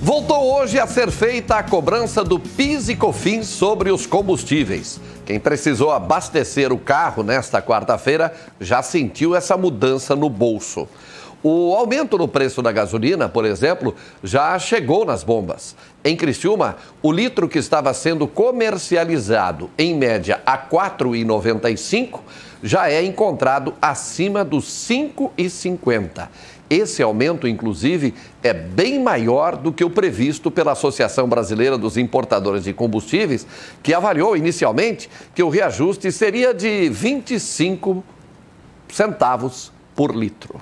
Voltou hoje a ser feita a cobrança do PIS e COFINS sobre os combustíveis. Quem precisou abastecer o carro nesta quarta-feira já sentiu essa mudança no bolso. O aumento no preço da gasolina, por exemplo, já chegou nas bombas. Em Criciúma, o litro que estava sendo comercializado em média a R$ 4,95 já é encontrado acima dos R$ 5,50. Esse aumento, inclusive, é bem maior do que o previsto pela Associação Brasileira dos Importadores de Combustíveis, que avaliou inicialmente que o reajuste seria de 25 centavos por litro.